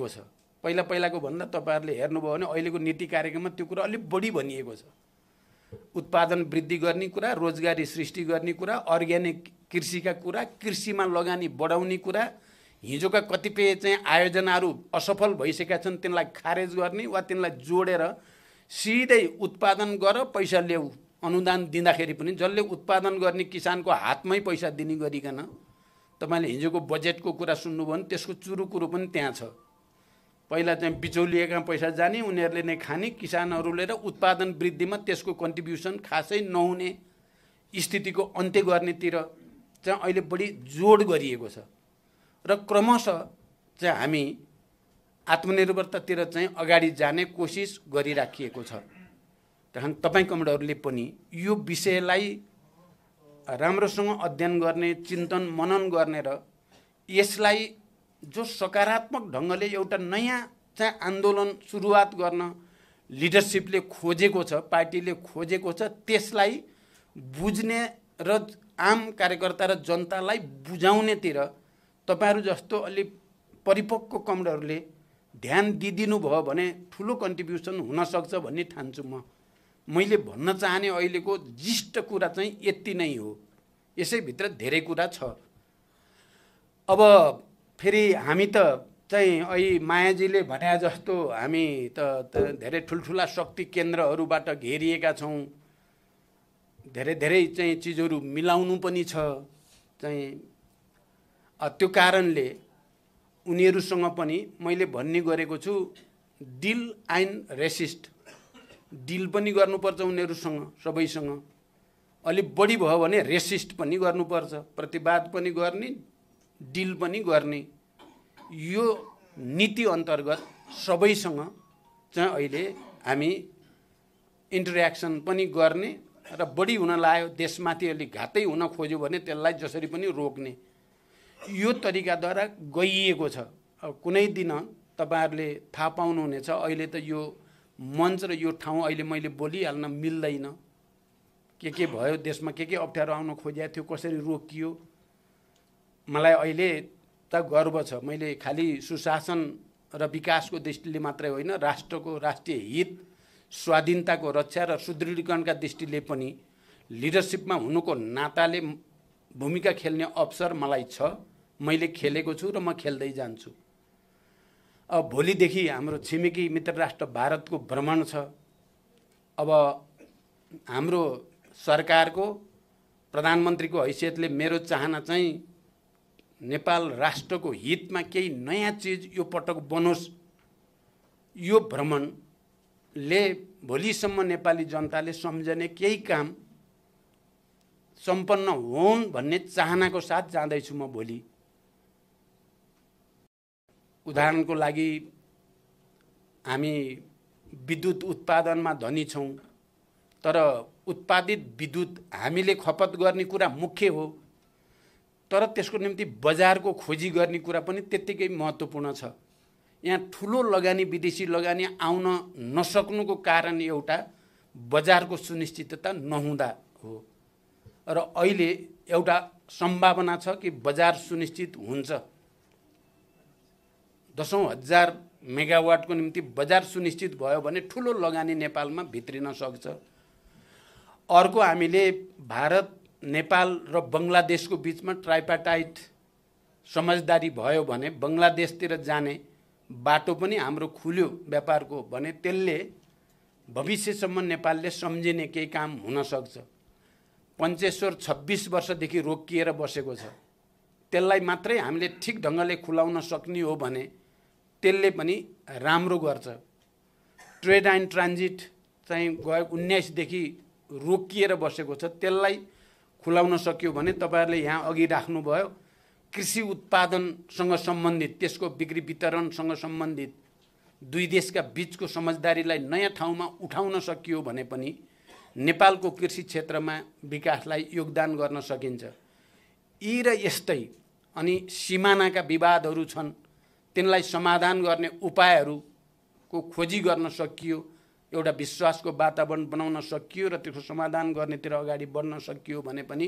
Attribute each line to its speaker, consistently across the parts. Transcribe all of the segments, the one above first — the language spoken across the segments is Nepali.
Speaker 1: को छ पहिला पहिलाको भन्दा तपाईँहरूले हेर्नुभयो भने अहिलेको नीति कार्यक्रममा त्यो कुरा अलिक बढी भनिएको छ उत्पादन वृद्धि गर्ने कुरा रोजगारी सृष्टि गर्ने कुरा अर्ग्यानिक कृषिका कुरा कृषिमा लगानी बढाउने कुरा हिजोका कतिपय चाहिँ आयोजनाहरू असफल भइसकेका छन् तिनलाई खारेज गर्ने वा तिनलाई जोडेर सिधै उत्पादन गर पैसा ल्याऊ अनुदान दिँदाखेरि पनि जसले उत्पादन गर्ने किसानको हातमै पैसा दिने गरिकन तपाईँले हिजोको बजेटको कुरा सुन्नुभयो भने त्यसको चुरुकुरो पनि त्यहाँ छ पहिला चाहिँ बिचौलिएका पैसा जाने उनीहरूले नै खाने किसानहरूले र उत्पादन वृद्धिमा त्यसको कन्ट्रिब्युसन खासै नहुने स्थितिको अन्त्य गर्नेतिर चाहिँ अहिले बढी जोड गरिएको छ र क्रमशः चाहिँ हामी आत्मनिर्भरतातिर चाहिँ अगाडि जाने कोसिस गरिराखिएको छ त्यहाँ तपाईँ कमडहरूले पनि यो विषयलाई राम्रोसँग अध्ययन गर्ने चिन्तन मनन गर्ने र यसलाई जो सकारात्मक ढङ्गले एउटा नयाँ चाहिँ आन्दोलन सुरुवात गर्न लिडरसिपले खोजेको छ पार्टीले खोजेको छ त्यसलाई बुझ्ने र आम कार्यकर्ता र जनतालाई बुझाउनेतिर तपाईँहरू जस्तो अलि परिपक्व कमरहरूले ध्यान दिइदिनु भयो भने ठुलो कन्ट्रिब्युसन हुनसक्छ भन्ने ठान्छु म मैले भन्न चाहने अहिलेको जिष्ट कुरा चाहिँ यति नै हो यसैभित्र धेरै कुरा छ अब फेरि हामी त चाहिँ अहिले मायाजीले भने जस्तो हामी त धेरै ठुल्ठुला शक्ति केन्द्रहरूबाट घेरिएका छौँ धेरै धेरै चाहिँ चिजहरू मिलाउनु पनि छ चाहिँ त्यो कारणले उनीहरूसँग पनि मैले भन्ने गरेको छु डिल आइन रेसिस्ट डिल पनि गर्नुपर्छ उनीहरूसँग सबैसँग अलिक बढी भयो भने रेसिस्ट पनि गर्नुपर्छ प्रतिवाद पनि गर्ने डिल पनि गर्ने यो नीति अन्तर्गत सबैसँग चाहिँ अहिले हामी इन्टरेक्सन पनि गर्ने र बढी हुन लाग्यो देशमाथि अलिक घातै हुन खोज्यो भने त्यसलाई जसरी पनि रोक्ने यो तरिकाद्वारा गइएको छ अब कुनै दिन तपाईँहरूले थाहा पाउनुहुनेछ अहिले त यो मञ्च र यो ठाउँ अहिले मैले बोलिहाल्न मिल्दैन के के भयो देशमा के के अप्ठ्यारो आउन खोजेको थियो कसरी रोकियो मलाई अहिले त गर्व छ मैले खालि सुशासन र विकासको दृष्टिले मात्रै होइन राष्ट्रको राष्ट्रिय हित स्वाधीनताको रक्षा र सुदृढीकरणका दृष्टिले पनि लिडरसिपमा हुनुको नाताले भूमिका खेल्ने अवसर मलाई छ मैले खेलेको छु र म खेल्दै जान्छु अब भोलिदेखि हाम्रो छिमेकी मित्र राष्ट्र भारतको भ्रमण छ अब हाम्रो सरकारको प्रधानमन्त्रीको हैसियतले मेरो चाहना चाहिँ नेपाल राष्ट्रको हितमा केही नयाँ चिज यो पटक बनोस् यो भ्रमणले भोलिसम्म नेपाली जनताले सम्झने केही काम सम्पन्न होन् भन्ने चाहनाको साथ जाँदैछु म भोलि उदाहरणको लागि हामी विद्युत उत्पादनमा धनी छौँ तर उत्पादित विद्युत हामीले खपत गर्ने कुरा मुख्य हो तर त्यसको निम्ति बजारको खोजी गर्ने कुरा पनि त्यत्तिकै महत्त्वपूर्ण छ यहाँ ठुलो लगानी विदेशी लगानी आउन नसक्नुको कारण एउटा बजारको सुनिश्चितता नहुँदा हो र अहिले एउटा सम्भावना छ कि बजार सुनिश्चित हुन्छ दसौँ हजार मेगावाटको निम्ति बजार सुनिश्चित भयो भने ठुलो लगानी नेपालमा भित्रिन सक्छ अर्को हामीले भारत नेपाल र बङ्गलादेशको बिचमा ट्राइपाटाइट समझदारी भयो भने बङ्गलादेशतिर जाने बाटो पनि हाम्रो खुल्यो व्यापारको भने त्यसले भविष्यसम्म नेपालले सम्झिने केही काम हुनसक्छ पञ्चेश्वर छब्बिस वर्षदेखि रोकिएर बसेको छ त्यसलाई मात्रै हामीले ठिक ढङ्गले खुलाउन सक्ने हो भने त्यसले पनि राम्रो गर्छ ट्रेड एन्ड ट्रान्जिट चाहिँ गयो उन्नाइसदेखि रोकिएर बसेको छ त्यसलाई खुलाउन सक्यो भने तपाईँहरूले यहाँ अघि राख्नुभयो कृषि उत्पादनसँग सम्बन्धित त्यसको बिक्री वितरणसँग सम्बन्धित दुई देशका बिचको समझदारीलाई नयाँ ठाउँमा उठाउन सकियो भने पनि नेपालको कृषि क्षेत्रमा विकासलाई योगदान गर्न सकिन्छ यी र यस्तै अनि सिमानाका विवादहरू छन् तिनलाई समाधान गर्ने उपायहरूको खोजी गर्न सकियो एउटा विश्वासको वातावरण बनाउन सकियो र त्यसको समाधान गर्नेतिर अगाडि बढ्न सकियो भने पनि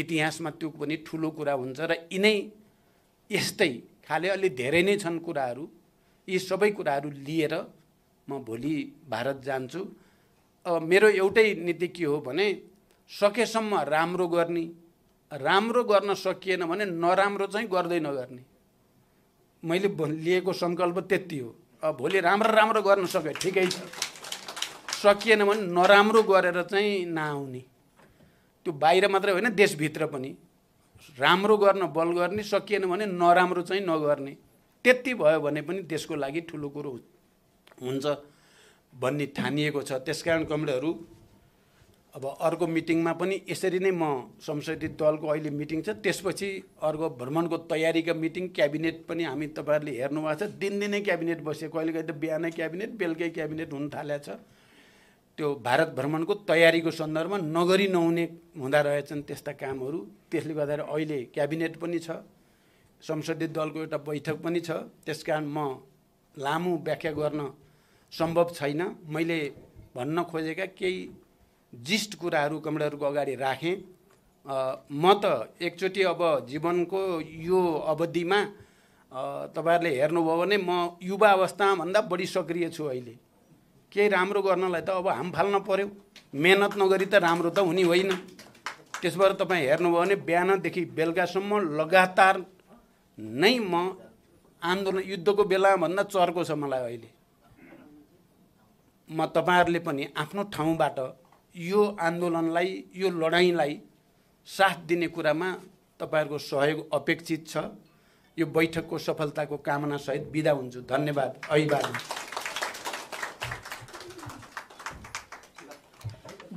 Speaker 1: इतिहासमा त्यो पनि ठुलो कुरा हुन्छ र यिनै यस्तै खाले अलि धेरै नै छन् कुराहरू यी सबै कुराहरू लिएर म भोलि भारत जान्छु अब मेरो एउटै नीति के हो भने सकेसम्म राम्रो गर्ने राम्रो गर्न सकिएन भने नराम्रो चाहिँ गर्दै नगर्ने मैले लिएको सङ्कल्प त्यति हो अब भोलि राम्रो राम्रो गर्न सकेँ ठिकै छ सकिएन भने नराम्रो गरेर चाहिँ नआउने त्यो बाहिर मात्रै होइन देशभित्र पनि राम्रो गर्न बल गर्ने सकिएन भने नराम्रो चाहिँ नगर्ने त्यति भयो भने पनि देशको लागि ठुलो कुरो हुन्छ भन्ने ठानिएको छ त्यसकारण कमरेडहरू अब अर्को मिटिङमा पनि यसरी नै म संसदीय दलको अहिले मिटिङ छ त्यसपछि अर्को भ्रमणको तयारीका मिटिङ क्याबिनेट पनि हामी तपाईँहरूले हेर्नुभएको छ दिनदिनै क्याबिनेट बसेको कहिले कहिले त बिहानै क्याबिनेट बेलुकै क्याबिनेट हुन थालेको छ त्यो भारत भ्रमणको तयारीको सन्दर्भमा नगरी नहुने हुँदा रहेछन् त्यस्ता कामहरू त्यसले गर्दाखेरि अहिले क्याबिनेट पनि छ संसदीय दलको एउटा बैठक पनि छ त्यस कारण म लामो व्याख्या गर्न सम्भव छैन मैले भन्न खोजेका केही जिस्ट कुराहरू कमरेहरूको अगाडि राखेँ म त एकचोटि अब जीवनको यो अवधिमा तपाईँहरूले हेर्नुभयो भने म युवा अवस्थाभन्दा बढी सक्रिय छु अहिले केही राम्रो गर्नलाई त अब हाम फाल्न पऱ्यो मेहनत नगरी त राम्रो त हुने होइन त्यसबाट तपाईँ हेर्नुभयो भने बिहानदेखि बेलुकासम्म लगातार नै म आन्दोलन युद्धको बेलाभन्दा चर्को छ मलाई अहिले म तपाईँहरूले पनि आफ्नो ठाउँबाट यो आन्दोलनलाई यो लडाइँलाई साथ दिने कुरामा तपाईँहरूको सहयोग अपेक्षित छ यो बैठकको सफलताको कामनासहित बिदा हुन्छु धन्यवाद अभिवादन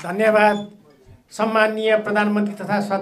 Speaker 1: धन्यवाद सम्मानीय प्रधानमन्त्री तथा